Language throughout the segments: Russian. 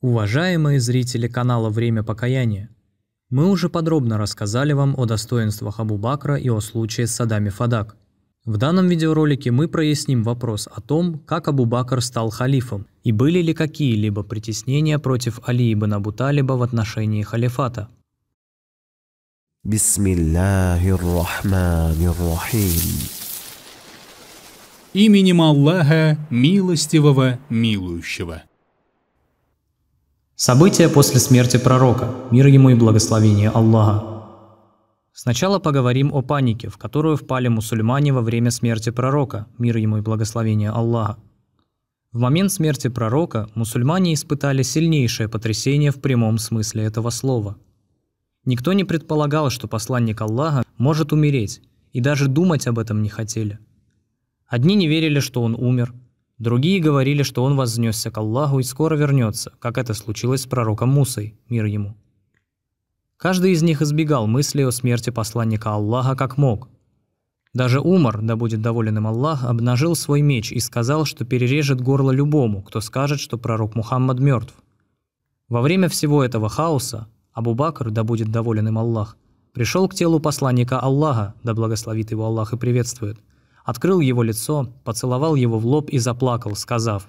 Уважаемые зрители канала «Время покаяния», мы уже подробно рассказали вам о достоинствах Абу Бакра и о случае с Садами Фадак. В данном видеоролике мы проясним вопрос о том, как Абу Бакр стал халифом и были ли какие-либо притеснения против Али ибн Абу Талиба в отношении халифата. Именем Аллаха, милостивого, милующего – События после смерти пророка, мир ему и благословение Аллаха. Сначала поговорим о панике, в которую впали мусульмане во время смерти пророка, мир ему и благословение Аллаха. В момент смерти пророка мусульмане испытали сильнейшее потрясение в прямом смысле этого слова. Никто не предполагал, что посланник Аллаха может умереть, и даже думать об этом не хотели. Одни не верили, что он умер, Другие говорили, что он вознесся к Аллаху и скоро вернется, как это случилось с пророком Мусой, мир ему. Каждый из них избегал мысли о смерти посланника Аллаха как мог. Даже Умар, да будет доволен им Аллах, обнажил свой меч и сказал, что перережет горло любому, кто скажет, что пророк Мухаммад мертв. Во время всего этого хаоса Абу-Бакр, да будет доволен им Аллах, пришел к телу посланника Аллаха, да благословит его Аллах и приветствует, открыл его лицо, поцеловал его в лоб и заплакал, сказав,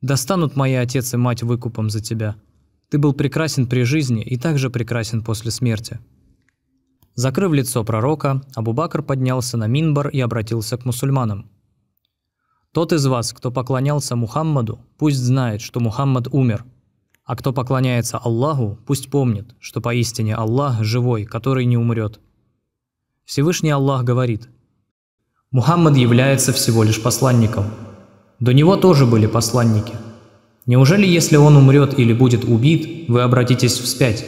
«Достанут мои отец и мать выкупом за тебя. Ты был прекрасен при жизни и также прекрасен после смерти». Закрыв лицо пророка, Абубакр поднялся на Минбар и обратился к мусульманам. «Тот из вас, кто поклонялся Мухаммаду, пусть знает, что Мухаммад умер. А кто поклоняется Аллаху, пусть помнит, что поистине Аллах живой, который не умрет». Всевышний Аллах говорит – Мухаммад является всего лишь посланником. До него тоже были посланники. Неужели, если он умрет или будет убит, вы обратитесь вспять?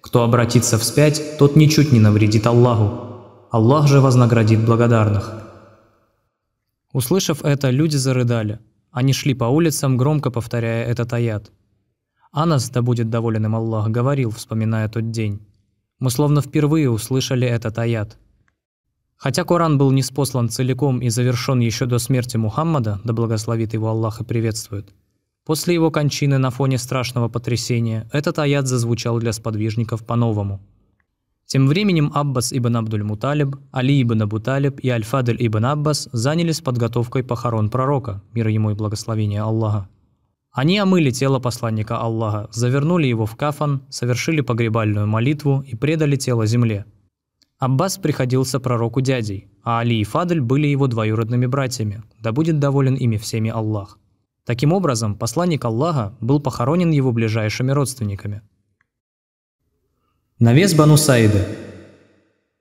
Кто обратится вспять, тот ничуть не навредит Аллаху. Аллах же вознаградит благодарных. Услышав это, люди зарыдали. Они шли по улицам, громко повторяя этот аят. Анас, да будет доволен им Аллах, говорил, вспоминая тот день. Мы словно впервые услышали этот аят – Хотя Коран был не спослан целиком и завершен еще до смерти Мухаммада, да благословит его Аллах и приветствует, после его кончины на фоне страшного потрясения этот аят зазвучал для сподвижников по-новому. Тем временем Аббас ибн Абдуль-Муталиб, Али ибн Абуталиб и Аль-Фадль ибн Аббас занялись подготовкой похорон пророка, мир ему и благословение Аллаха. Они омыли тело посланника Аллаха, завернули его в кафан, совершили погребальную молитву и предали тело земле – Аббас приходился пророку дядей, а Али и Фадль были его двоюродными братьями, да будет доволен ими всеми Аллах. Таким образом, посланник Аллаха был похоронен его ближайшими родственниками. Навес Бану Саиды.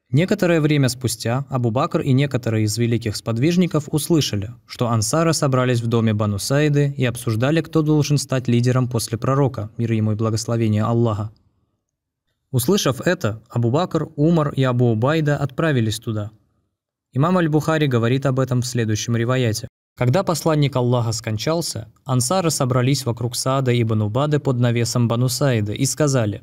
Некоторое время спустя Абу-Бакр и некоторые из великих сподвижников услышали, что ансары собрались в доме Бану Саиды и обсуждали, кто должен стать лидером после пророка, мир ему и благословение Аллаха. Услышав это, Абу-Бакр, Умар и Абу-Убайда отправились туда. Имам Аль-Бухари говорит об этом в следующем ревояте. Когда посланник Аллаха скончался, ансары собрались вокруг Саада и Банубады под навесом Банусаида и сказали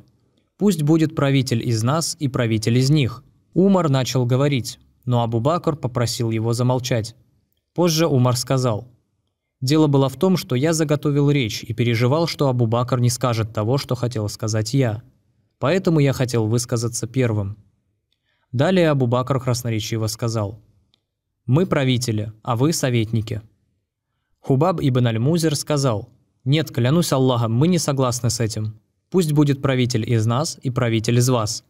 «Пусть будет правитель из нас и правитель из них». Умар начал говорить, но Абу-Бакр попросил его замолчать. Позже Умар сказал «Дело было в том, что я заготовил речь и переживал, что Абу-Бакр не скажет того, что хотел сказать я, Поэтому я хотел высказаться первым. Далее Абубакр красноречиво сказал. «Мы правители, а вы советники». Хубаб ибн Аль-Музер сказал. «Нет, клянусь Аллахом, мы не согласны с этим. Пусть будет правитель из нас и правитель из вас».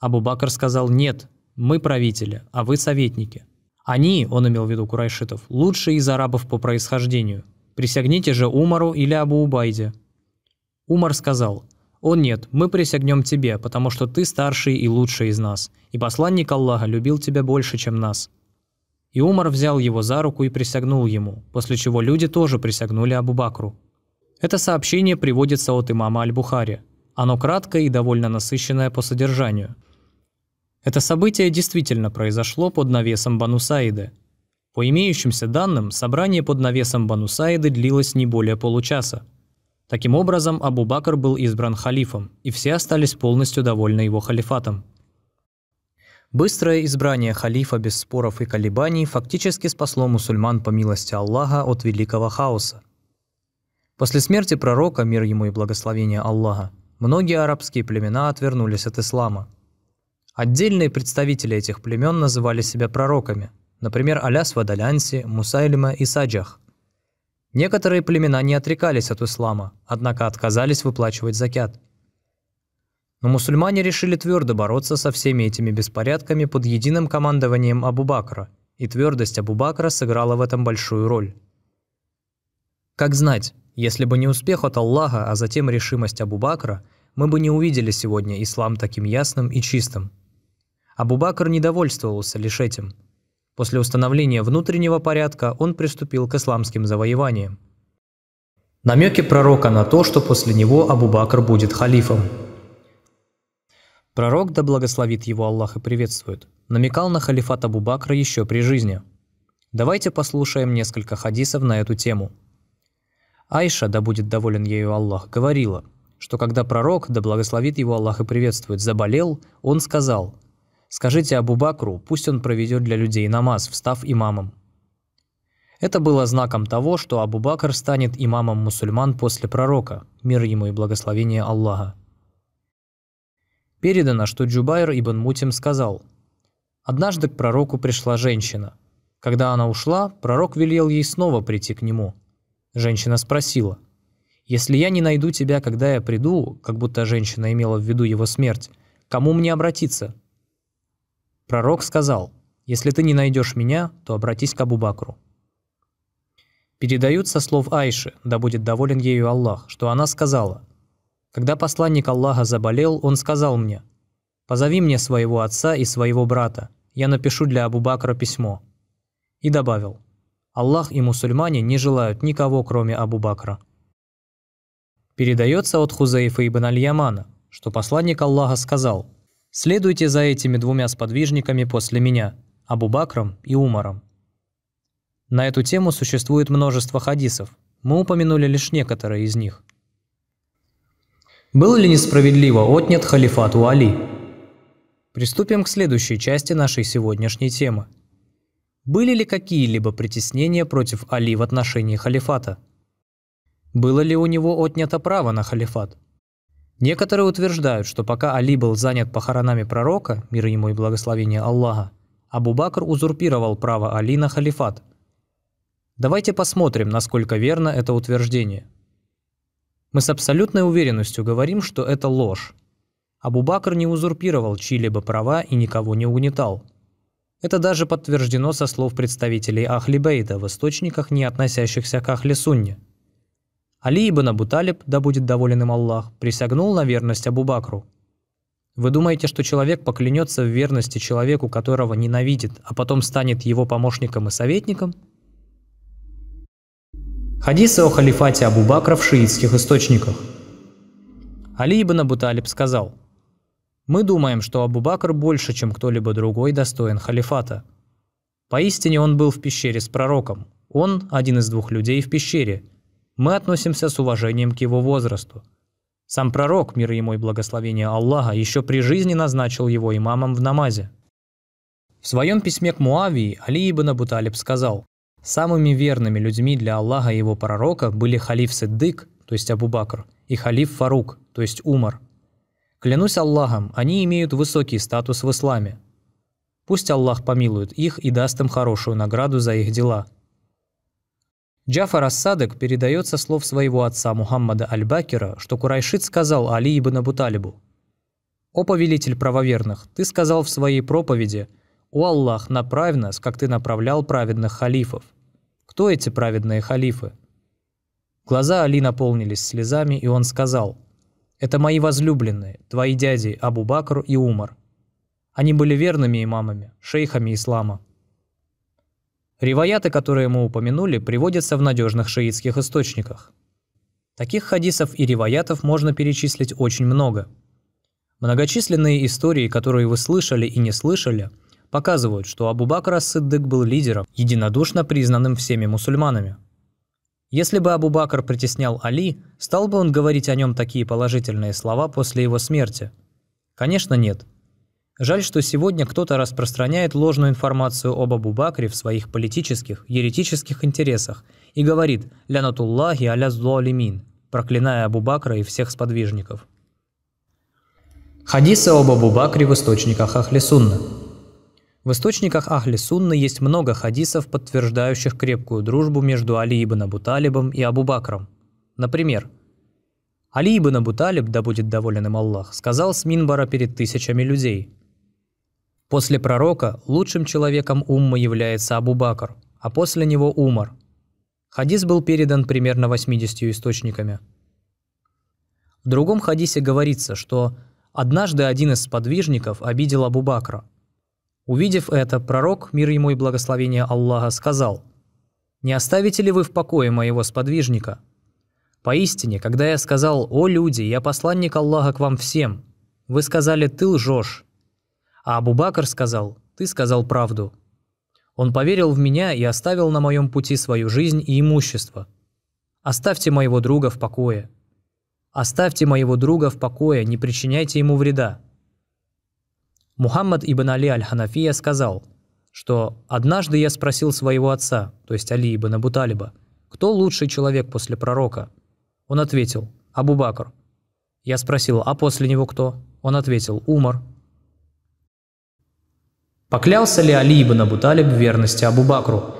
Абубакр сказал. «Нет, мы правители, а вы советники». Они, он имел в виду курайшитов, лучшие из арабов по происхождению. Присягните же Умару или Абу Убайде. Умар сказал, «О нет, мы присягнем тебе, потому что ты старший и лучший из нас, и посланник Аллаха любил тебя больше, чем нас». И Умар взял его за руку и присягнул ему, после чего люди тоже присягнули Абу Бакру. Это сообщение приводится от имама Аль-Бухари. Оно краткое и довольно насыщенное по содержанию. Это событие действительно произошло под навесом Банусаиды. По имеющимся данным, собрание под навесом Банусаиды длилось не более получаса, Таким образом, Абу Бакр был избран халифом, и все остались полностью довольны его халифатом. Быстрое избрание халифа без споров и колебаний фактически спасло мусульман по милости Аллаха от великого хаоса. После смерти пророка, мир ему и благословение Аллаха, многие арабские племена отвернулись от ислама. Отдельные представители этих племен называли себя пророками, например, Аляс Вадалянси, Мусайлима и Саджах – Некоторые племена не отрекались от ислама, однако отказались выплачивать закят. Но мусульмане решили твердо бороться со всеми этими беспорядками под единым командованием Абу-Бакра, и твердость Абу-Бакра сыграла в этом большую роль. Как знать, если бы не успех от Аллаха, а затем решимость Абу-Бакра, мы бы не увидели сегодня ислам таким ясным и чистым. Абу-Бакр недовольствовался лишь этим – После установления внутреннего порядка он приступил к исламским завоеваниям. Намеки пророка на то, что после него Абу-Бакр будет халифом. Пророк, да благословит его Аллах и приветствует, намекал на халифат Абу-Бакра еще при жизни. Давайте послушаем несколько хадисов на эту тему. Айша, да будет доволен ею Аллах, говорила, что когда пророк, да благословит его Аллах и приветствует, заболел, он сказал – Скажите Абу Бакру, пусть он проведет для людей намаз, встав имамом. Это было знаком того, что Абу Бакр станет имамом мусульман после пророка, мир ему и благословение Аллаха. Передано, что Джубайр ибн Мутим сказал, «Однажды к пророку пришла женщина. Когда она ушла, пророк велел ей снова прийти к нему. Женщина спросила, «Если я не найду тебя, когда я приду, как будто женщина имела в виду его смерть, кому мне обратиться?» Пророк сказал, «Если ты не найдешь меня, то обратись к Абу Бакру. Передаются слов Айши, да будет доволен ею Аллах, что она сказала, «Когда посланник Аллаха заболел, он сказал мне, «Позови мне своего отца и своего брата, я напишу для Абу Бакра письмо». И добавил, «Аллах и мусульмане не желают никого, кроме Абу Бакра. Передается от Хузаифа ибн Аль-Ямана, что посланник Аллаха сказал – Следуйте за этими двумя сподвижниками после меня, Абу Бакром и Умаром. На эту тему существует множество хадисов, мы упомянули лишь некоторые из них. Был ли несправедливо отнят халифат у Али? Приступим к следующей части нашей сегодняшней темы. Были ли какие-либо притеснения против Али в отношении халифата? Было ли у него отнято право на халифат? Некоторые утверждают, что пока Али был занят похоронами пророка, мир ему и благословение Аллаха, Абу-Бакр узурпировал право Али на халифат. Давайте посмотрим, насколько верно это утверждение. Мы с абсолютной уверенностью говорим, что это ложь. Абу-Бакр не узурпировал чьи-либо права и никого не угнетал. Это даже подтверждено со слов представителей Ахли Бейда в источниках, не относящихся к Ахли Сунне – Али ибн Абуталиб, да будет доволен им Аллах, присягнул на верность Абу-Бакру. Вы думаете, что человек поклянется в верности человеку, которого ненавидит, а потом станет его помощником и советником? Хадисы о халифате Абу-Бакра в шиитских источниках. Али ибн Абуталиб сказал, «Мы думаем, что Абу-Бакр больше, чем кто-либо другой, достоин халифата. Поистине он был в пещере с пророком. Он – один из двух людей в пещере – мы относимся с уважением к его возрасту. Сам пророк, мир ему и благословение Аллаха, еще при жизни назначил его имамом в намазе. В своем письме к Муавии Али ибн Абуталиб сказал, «Самыми верными людьми для Аллаха и его пророка были халиф Сиддык, то есть Абу Бакр, и халиф Фарук, то есть Умар. Клянусь Аллахом, они имеют высокий статус в исламе. Пусть Аллах помилует их и даст им хорошую награду за их дела – Джафар Ассадек передает со слов своего отца Мухаммада Аль-Бакира, что Курайшит сказал Али ибн Абу «О повелитель правоверных, ты сказал в своей проповеди, «О Аллах, направь нас, как ты направлял праведных халифов». Кто эти праведные халифы? Глаза Али наполнились слезами, и он сказал, «Это мои возлюбленные, твои дяди Абу Бакр и Умар. Они были верными имамами, шейхами ислама». Риваяты, которые мы упомянули, приводятся в надежных шиитских источниках. Таких хадисов и риваятов можно перечислить очень много. Многочисленные истории, которые вы слышали и не слышали, показывают, что Абу Бакр Ас-Сиддык был лидером, единодушно признанным всеми мусульманами. Если бы Абу Бакр притеснял Али, стал бы он говорить о нем такие положительные слова после его смерти? Конечно, нет – Жаль, что сегодня кто-то распространяет ложную информацию об Абу-Бакре в своих политических, еретических интересах и говорит «Лянатуллахи аля злуалимин», проклиная Абу-Бакра и всех сподвижников. Хадисы об Абу-Бакре в источниках ахли Ахлисунна В источниках ахли Ахлисунны есть много хадисов, подтверждающих крепкую дружбу между Али ибн Абу-Талибом и Абу-Бакром. Например, Али ибн Абу-Талиб, да будет доволен им Аллах, сказал с Минбара перед тысячами людей – После пророка лучшим человеком Умма является Абу-Бакр, а после него Умар. Хадис был передан примерно 80 источниками. В другом хадисе говорится, что однажды один из сподвижников обидел Абу-Бакра. Увидев это, пророк, мир ему и благословение Аллаха, сказал, «Не оставите ли вы в покое моего сподвижника?» Поистине, когда я сказал «О люди, я посланник Аллаха к вам всем», вы сказали «Ты лжешь, а Абубакр сказал, «Ты сказал правду». Он поверил в меня и оставил на моем пути свою жизнь и имущество. Оставьте моего друга в покое. Оставьте моего друга в покое, не причиняйте ему вреда. Мухаммад ибн Али аль-Ханафия сказал, что «однажды я спросил своего отца, то есть Али ибн Абуталиба, кто лучший человек после пророка?» Он ответил «Абу Бакр». Я спросил «А после него кто?» Он ответил «Умар». Поклялся ли Али ибн Абуталиб в верности Абу-Бакру?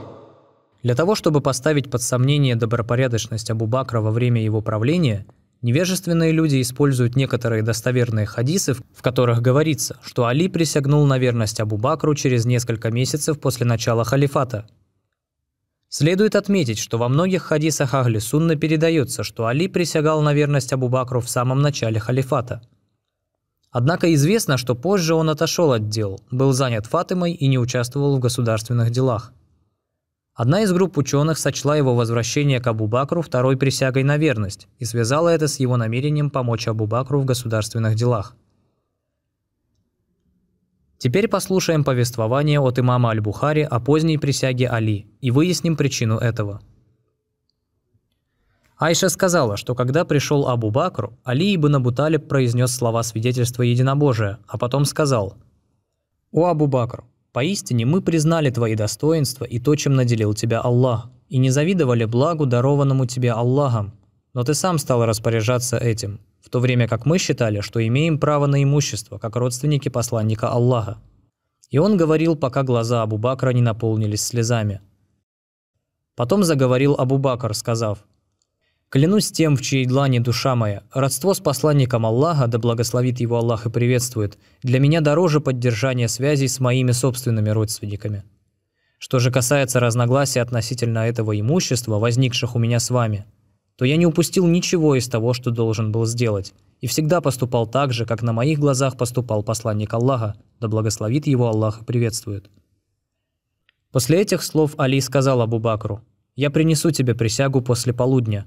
Для того, чтобы поставить под сомнение добропорядочность Абу-Бакра во время его правления, невежественные люди используют некоторые достоверные хадисы, в которых говорится, что Али присягнул на верность Абу-Бакру через несколько месяцев после начала халифата. Следует отметить, что во многих хадисах Ахли сунны передается, что Али присягал на верность Абу-Бакру в самом начале халифата – Однако известно, что позже он отошел от дел, был занят Фатимой и не участвовал в государственных делах. Одна из групп ученых сочла его возвращение к Абу Бакру второй присягой на верность и связала это с его намерением помочь Абу Бакру в государственных делах. Теперь послушаем повествование от имама Аль-Бухари о поздней присяге Али и выясним причину этого – Айша сказала, что когда пришел Абу Бакру, Али ибн Абуталиб произнес слова свидетельства единобожия, а потом сказал «О Абу Бакр, поистине мы признали твои достоинства и то, чем наделил тебя Аллах, и не завидовали благу, дарованному тебе Аллахом, но ты сам стал распоряжаться этим, в то время как мы считали, что имеем право на имущество, как родственники посланника Аллаха». И он говорил, пока глаза Абу Бакра не наполнились слезами. Потом заговорил Абу Бакр, сказав – Клянусь тем, в чьей длане душа моя, родство с посланником Аллаха, да благословит его Аллах и приветствует, для меня дороже поддержания связей с моими собственными родственниками. Что же касается разногласий относительно этого имущества, возникших у меня с вами, то я не упустил ничего из того, что должен был сделать, и всегда поступал так же, как на моих глазах поступал посланник Аллаха, да благословит его Аллах и приветствует. После этих слов Али сказал Абу Бакру, «Я принесу тебе присягу после полудня,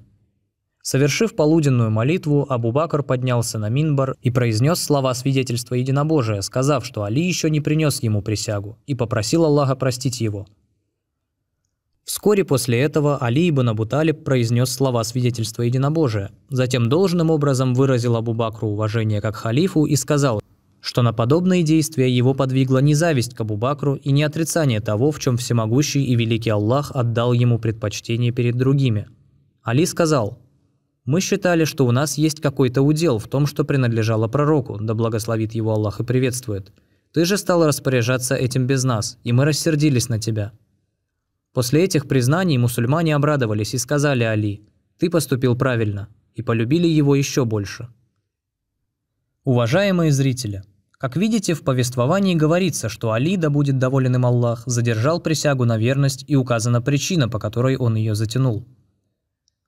Совершив полуденную молитву, Абу Бакр поднялся на Минбар и произнес слова свидетельства единобожия, сказав, что Али еще не принес ему присягу, и попросил Аллаха простить его. Вскоре после этого Али ибн Абуталиб произнес слова свидетельства единобожия, затем должным образом выразил Абу Бакру уважение как халифу и сказал, что на подобные действия его подвигла не зависть к Абу Бакру и не отрицание того, в чем всемогущий и великий Аллах отдал ему предпочтение перед другими. Али сказал – мы считали, что у нас есть какой-то удел в том, что принадлежало пророку, да благословит его Аллах и приветствует. Ты же стал распоряжаться этим без нас, и мы рассердились на тебя». После этих признаний мусульмане обрадовались и сказали Али, «Ты поступил правильно», и полюбили его еще больше. Уважаемые зрители, как видите, в повествовании говорится, что Али, да будет доволен им Аллах, задержал присягу на верность и указана причина, по которой он ее затянул –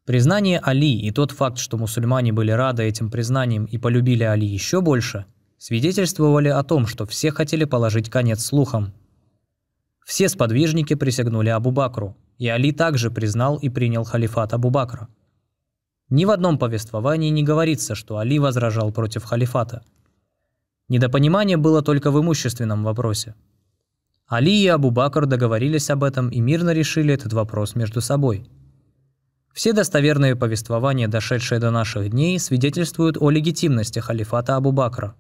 Признание Али и тот факт, что мусульмане были рады этим признаниям и полюбили Али еще больше, свидетельствовали о том, что все хотели положить конец слухам. Все сподвижники присягнули Абу-Бакру, и Али также признал и принял халифат Абу-Бакра. Ни в одном повествовании не говорится, что Али возражал против халифата. Недопонимание было только в имущественном вопросе. Али и Абу-Бакр договорились об этом и мирно решили этот вопрос между собой – все достоверные повествования, дошедшие до наших дней, свидетельствуют о легитимности халифата Абу-Бакра.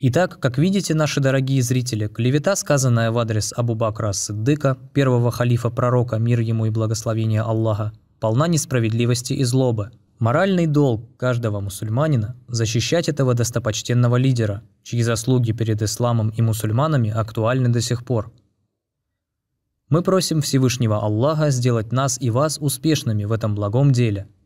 Итак, как видите, наши дорогие зрители, клевета, сказанная в адрес Абу-Бакра Сыддыка, первого халифа пророка, мир ему и благословение Аллаха, полна несправедливости и злобы. Моральный долг каждого мусульманина – защищать этого достопочтенного лидера, чьи заслуги перед исламом и мусульманами актуальны до сих пор – мы просим Всевышнего Аллаха сделать нас и вас успешными в этом благом деле –